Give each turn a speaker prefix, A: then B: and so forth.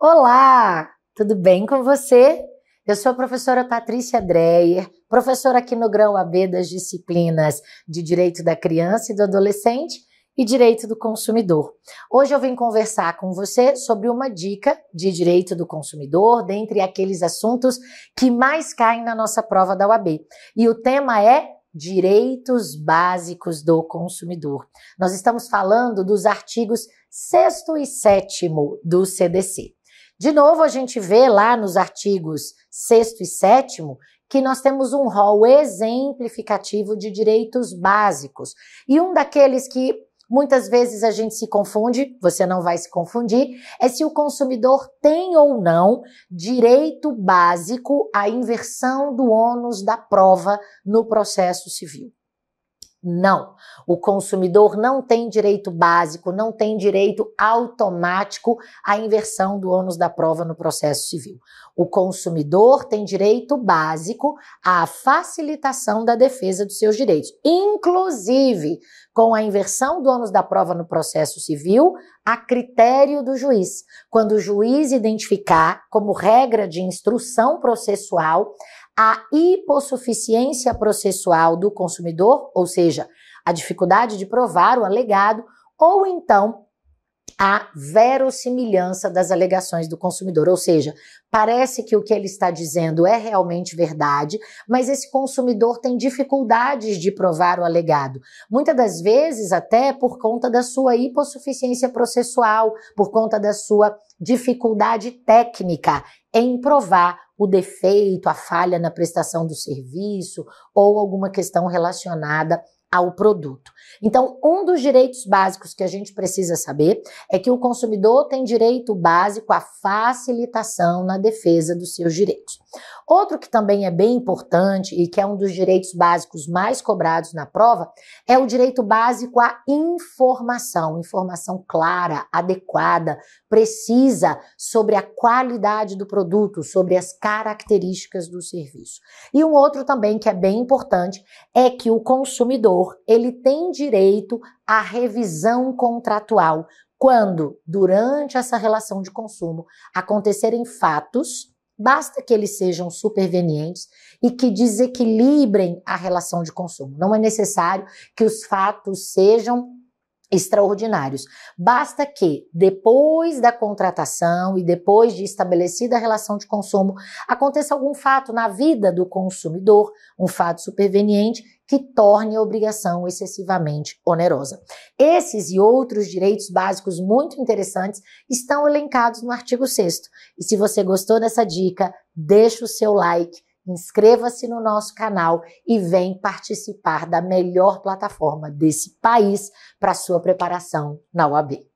A: Olá, tudo bem com você? Eu sou a professora Patrícia Dreyer, professora aqui no Grão AB das disciplinas de Direito da Criança e do Adolescente e Direito do Consumidor. Hoje eu vim conversar com você sobre uma dica de direito do consumidor, dentre aqueles assuntos que mais caem na nossa prova da UAB. E o tema é direitos básicos do consumidor. Nós estamos falando dos artigos 6 e 7 do CDC. De novo, a gente vê lá nos artigos 6 e 7 que nós temos um rol exemplificativo de direitos básicos. E um daqueles que muitas vezes a gente se confunde, você não vai se confundir, é se o consumidor tem ou não direito básico à inversão do ônus da prova no processo civil. Não. O consumidor não tem direito básico, não tem direito automático à inversão do ônus da prova no processo civil. O consumidor tem direito básico à facilitação da defesa dos seus direitos, inclusive com a inversão do ônus da prova no processo civil a critério do juiz. Quando o juiz identificar como regra de instrução processual a hipossuficiência processual do consumidor, ou seja, a dificuldade de provar o alegado, ou então a verossimilhança das alegações do consumidor, ou seja, parece que o que ele está dizendo é realmente verdade, mas esse consumidor tem dificuldades de provar o alegado. Muitas das vezes, até por conta da sua hipossuficiência processual, por conta da sua dificuldade técnica em provar o defeito, a falha na prestação do serviço ou alguma questão relacionada ao produto. Então, um dos direitos básicos que a gente precisa saber é que o consumidor tem direito básico à facilitação na defesa dos seus direitos. Outro que também é bem importante e que é um dos direitos básicos mais cobrados na prova é o direito básico à informação, informação clara, adequada, precisa sobre a qualidade do produto, sobre as características do serviço. E um outro também que é bem importante é que o consumidor ele tem direito à revisão contratual quando, durante essa relação de consumo, acontecerem fatos, basta que eles sejam supervenientes e que desequilibrem a relação de consumo. Não é necessário que os fatos sejam extraordinários. Basta que, depois da contratação e depois de estabelecida a relação de consumo, aconteça algum fato na vida do consumidor, um fato superveniente, que torne a obrigação excessivamente onerosa. Esses e outros direitos básicos muito interessantes estão elencados no artigo 6. E se você gostou dessa dica, deixa o seu like. Inscreva-se no nosso canal e vem participar da melhor plataforma desse país para sua preparação na UAB.